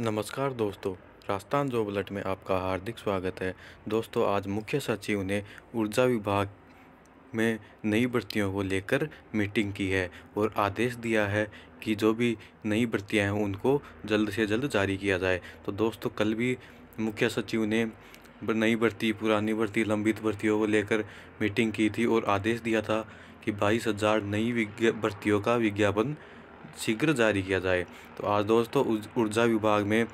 नमस्कार दोस्तों Rajasthan job alert में आपका हार्दिक स्वागत है दोस्तों आज मुख्य सचिव ने ऊर्जा विभाग में नई भर्तियों को लेकर मीटिंग की है और आदेश दिया है कि जो भी नई भर्तियां हैं उनको जल्द से जल्द जारी किया जाए तो दोस्तों कल भी मुख्य सचिव ने नई भर्ती पुरानी भर्ती लंबित भर्तियों को लेकर मीटिंग की थी और आदेश दिया था कि बाईस हज़ार नई भर्तियों का विज्ञापन शीघ्र जारी किया जाए तो आज दोस्तों ऊर्जा विभाग में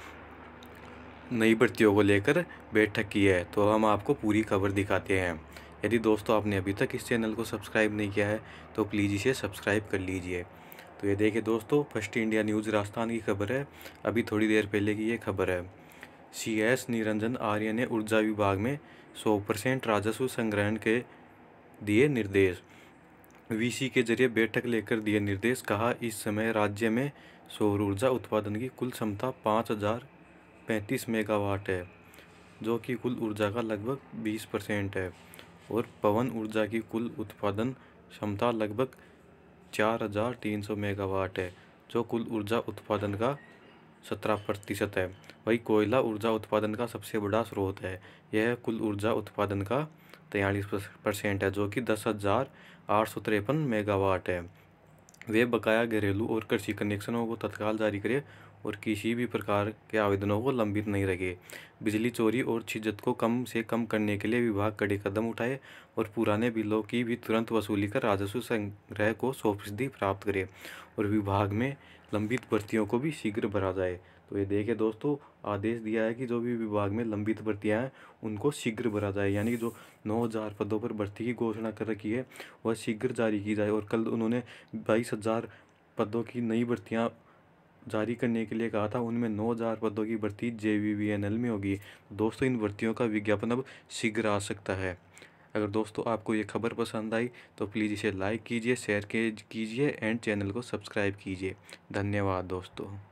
नई भर्तियों को लेकर बैठक की है तो हम आपको पूरी खबर दिखाते हैं यदि दोस्तों आपने अभी तक इस चैनल को सब्सक्राइब नहीं किया है तो प्लीज़ इसे सब्सक्राइब कर लीजिए तो ये देखिए दोस्तों फर्स्ट इंडिया न्यूज़ राजस्थान की खबर है अभी थोड़ी देर पहले की ये खबर है सी एस निरंजन आर्य ने ऊर्जा विभाग में 100 परसेंट राजस्व संग्रहण के दिए निर्देश वीसी के जरिए बैठक लेकर दिए निर्देश कहा इस समय राज्य में सौर ऊर्जा उत्पादन की कुल क्षमता पाँच हज़ार पैंतीस मेगावाट है जो कि कुल ऊर्जा का लगभग बीस परसेंट है और पवन ऊर्जा की कुल उत्पादन क्षमता लगभग चार हज़ार तीन सौ मेगावाट है जो कुल ऊर्जा उत्पादन का सत्रह प्रतिशत है वही कोयला ऊर्जा उत्पादन का सबसे बड़ा स्रोत है यह कुल ऊर्जा उत्पादन का तैंतालीस परसेंट है जो कि दस हज़ार आठ सौ तिरपन मेगावाट है वे बकाया घरेलू और कृषि कनेक्शनों को तत्काल जारी करें और किसी भी प्रकार के आवेदनों को लंबित नहीं रखे बिजली चोरी और छिजत को कम से कम करने के लिए विभाग कड़े कदम उठाए और पुराने बिलों की भी तुरंत वसूली कर राजस्व संग्रह को सौ फीसदी प्राप्त करे और विभाग में लंबित भर्तियों को भी शीघ्र भरा जाए तो ये देखे दोस्तों आदेश दिया है कि जो भी विभाग में लंबित भर्तियाँ हैं उनको शीघ्र भरा जाए यानी जो नौ हज़ार पदों पर भर्ती की घोषणा कर रखी है वह शीघ्र जारी की जाए और कल उन्होंने बाईस हज़ार पदों की नई भर्तियाँ जारी करने के लिए कहा था उनमें नौ हज़ार पदों की भर्ती जे में होगी दोस्तों इन भर्तियों का विज्ञापन अब शीघ्र आ सकता है अगर दोस्तों आपको ये खबर पसंद आई तो प्लीज़ इसे लाइक कीजिए शेयर कीजिए एंड चैनल को सब्सक्राइब कीजिए धन्यवाद दोस्तों